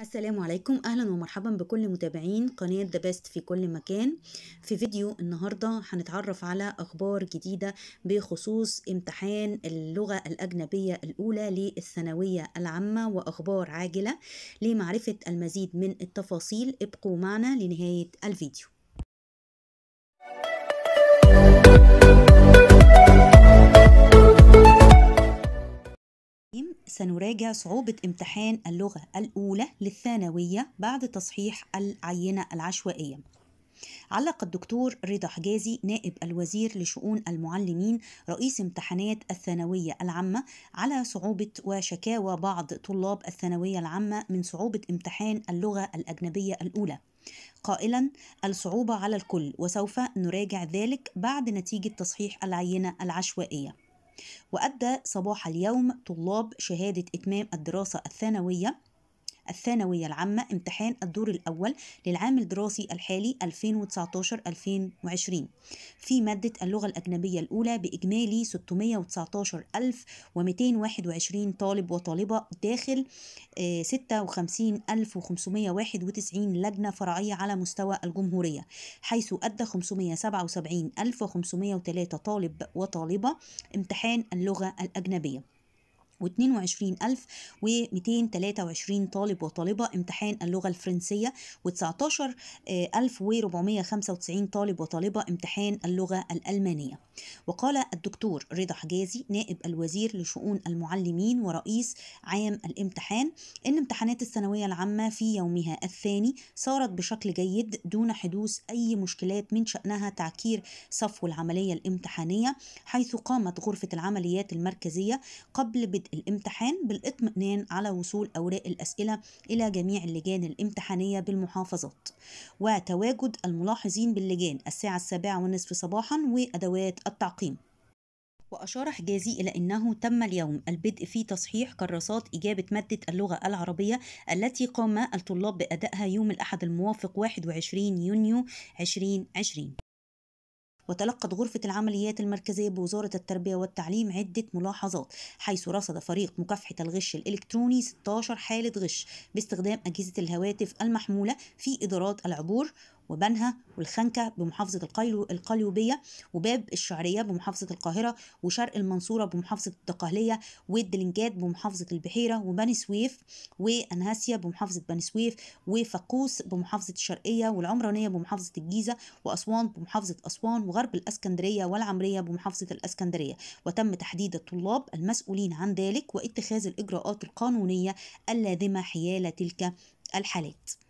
السلام عليكم اهلا ومرحبا بكل متابعين قناة ذا بيست في كل مكان في فيديو النهاردة هنتعرف على اخبار جديدة بخصوص امتحان اللغة الاجنبية الاولى للثانوية العامة واخبار عاجلة لمعرفة المزيد من التفاصيل ابقوا معنا لنهاية الفيديو سنراجع صعوبة امتحان اللغة الأولى للثانوية بعد تصحيح العينة العشوائية. علق الدكتور رضا حجازي نائب الوزير لشؤون المعلمين رئيس امتحانات الثانوية العامة على صعوبة وشكاوى بعض طلاب الثانوية العامة من صعوبة امتحان اللغة الأجنبية الأولى قائلا الصعوبة على الكل وسوف نراجع ذلك بعد نتيجة تصحيح العينة العشوائية وأدى صباح اليوم طلاب شهادة إتمام الدراسة الثانوية الثانوية العامة امتحان الدور الأول للعام الدراسي الحالي 2019-2020 في مادة اللغة الأجنبية الأولى بإجمالي 619221 طالب وطالبة داخل 56591 آه، لجنة فرعية على مستوى الجمهورية حيث أدى 577503 طالب وطالبة امتحان اللغة الأجنبية 22223 طالب وطالبة امتحان اللغة الفرنسية و19495 آه، طالب وطالبة امتحان اللغة الألمانية وقال الدكتور رضا حجازي نائب الوزير لشؤون المعلمين ورئيس عام الامتحان إن امتحانات الثانوية العامة في يومها الثاني صارت بشكل جيد دون حدوث أي مشكلات من شأنها تعكير صفو العملية الامتحانية حيث قامت غرفة العمليات المركزية قبل بدء الامتحان بالاطمئنان على وصول أوراق الأسئلة إلى جميع اللجان الامتحانية بالمحافظات وتواجد الملاحظين باللجان الساعة السابعة ونصف صباحا وأدوات التعقيم وأشار حجازي إلى أنه تم اليوم البدء في تصحيح كراسات إجابة مادة اللغة العربية التي قام الطلاب بأدائها يوم الأحد الموافق 21 يونيو 2020 وتلقت غرفة العمليات المركزية بوزارة التربية والتعليم عدة ملاحظات حيث رصد فريق مكافحة الغش الإلكتروني 16 حالة غش باستخدام أجهزة الهواتف المحمولة في إدارات العبور وبنها والخنكة بمحافظة القيلو القليوبية وباب الشعرية بمحافظة القاهرة وشرق المنصورة بمحافظة الدقهلية والدلنجاد بمحافظة البحيرة وبني سويف وأنهاسيا بمحافظة بني سويف وفقوس بمحافظة الشرقية والعمرانية بمحافظة الجيزة وأسوان بمحافظة أسوان وغرب الأسكندرية والعمرية بمحافظة الأسكندرية وتم تحديد الطلاب المسؤولين عن ذلك واتخاذ الإجراءات القانونية اللازمة حيال تلك الحالات